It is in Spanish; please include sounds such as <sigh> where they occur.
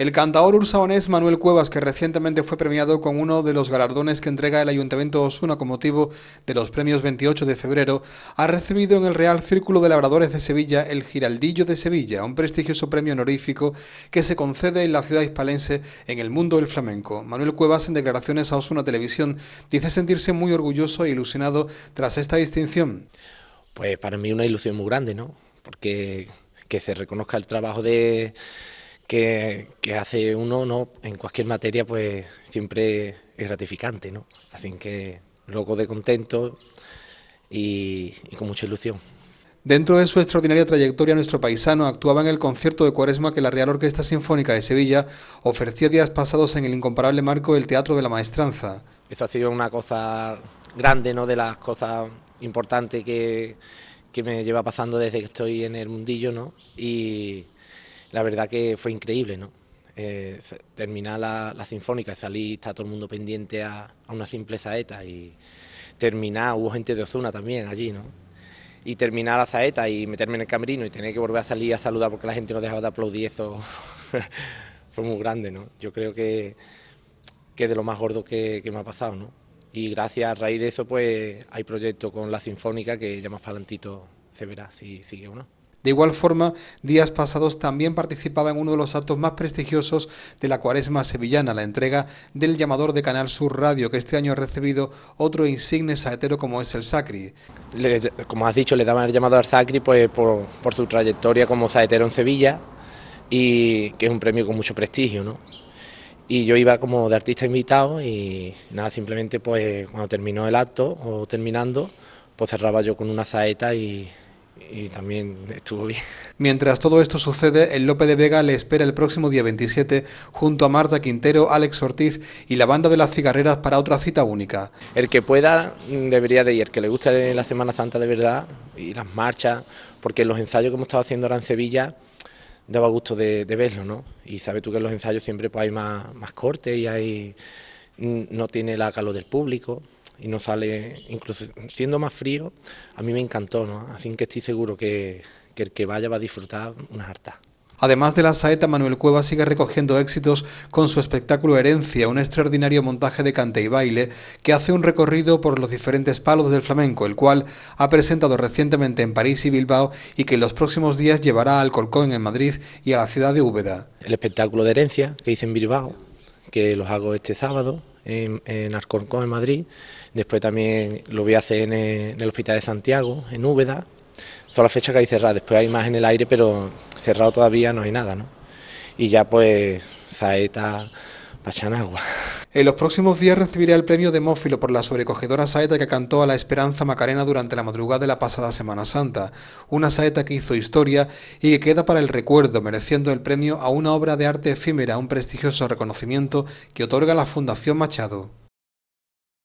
El cantador ursaonés Manuel Cuevas, que recientemente fue premiado con uno de los galardones que entrega el Ayuntamiento de Osuna con motivo de los premios 28 de febrero, ha recibido en el Real Círculo de Labradores de Sevilla el Giraldillo de Sevilla, un prestigioso premio honorífico que se concede en la ciudad hispalense en el mundo del flamenco. Manuel Cuevas, en declaraciones a Osuna Televisión, dice sentirse muy orgulloso e ilusionado tras esta distinción. Pues para mí una ilusión muy grande, ¿no? Porque que se reconozca el trabajo de que, que, hace uno no en cualquier materia pues siempre es gratificante no así que loco de contento y, y con mucha ilusión Dentro de su extraordinaria trayectoria, nuestro paisano actuaba en el concierto de Cuaresma que la Real Orquesta Sinfónica de Sevilla ofrecía días pasados en el incomparable marco del Teatro de la Maestranza. Eso ha sido una cosa grande, ¿no? De las cosas importantes que, que me lleva pasando desde que estoy en el mundillo, ¿no? Y, la verdad que fue increíble, ¿no? Eh, terminar la, la, sinfónica, salir, está todo el mundo pendiente a, una simple saeta y terminar, hubo gente de Osuna también allí, ¿no? Y terminar la saeta y meterme en el camerino y tener que volver a salir a saludar porque la gente no dejaba de aplaudir, eso <laughs> fue muy grande, ¿no? Yo creo que, que de lo más gordo que, me ha pasado, ¿no? Y gracias a raíz de eso, pues hay proyectos con la sinfónica que ya más para se verá si sigue o no. De igual forma, días pasados también participaba en uno de los actos más prestigiosos de la cuaresma sevillana, la entrega del llamador de Canal Sur Radio, que este año ha recibido otro insigne saetero como es el Sacri. como has dicho, le daban el llamado al Sacri pues, por, su trayectoria como saetero en Sevilla, y que es un premio con mucho prestigio, Y yo iba como de artista invitado y nada, simplemente pues cuando terminó el acto o terminando, pues cerraba yo con una saeta y y también estuvo bien. Mientras todo esto sucede, el Lope de Vega le espera el próximo día 27 junto a Marta Quintero, Alex Ortiz y la banda de las cigarreras para otra cita única. El que pueda mm, debería de ir, el que le gusta la Semana Santa de verdad y las marchas, porque los ensayos que hemos estado haciendo ahora en Sevilla daba gusto de, verlo, ¿no? Y sabes tú que en los ensayos siempre pues, hay más, cortes y hay, mm, no tiene la calor del público y no sale, incluso siendo más frío, a mí me encantó, ¿no? Así que estoy seguro que, que el que vaya va a disfrutar unas hartas. Además de la saeta, Manuel Cueva sigue recogiendo éxitos con su espectáculo Herencia, un extraordinario montaje de cante y baile que hace un recorrido por los diferentes palos del flamenco, el cual ha presentado recientemente en París y Bilbao y que en los próximos días llevará al Colcón en Madrid y a la ciudad de Úbeda. El espectáculo de Herencia que hice en Bilbao, que los hago este sábado, en, en en Madrid. Después también lo voy a hacer en el, Hospital de Santiago, en Úbeda. ...son las fecha que hay cerrada. Después hay más en el aire, pero cerrado todavía no hay nada, ¿no? Y ya pues Saeta, Pachanagua. <laughs> En los próximos días recibirá el premio Demófilo por la sobrecogedora saeta que cantó a la Esperanza Macarena durante la madrugada de la pasada Semana Santa, una saeta que hizo historia y que queda para el recuerdo, mereciendo el premio a una obra de arte efímera, un prestigioso reconocimiento que otorga la Fundación Machado.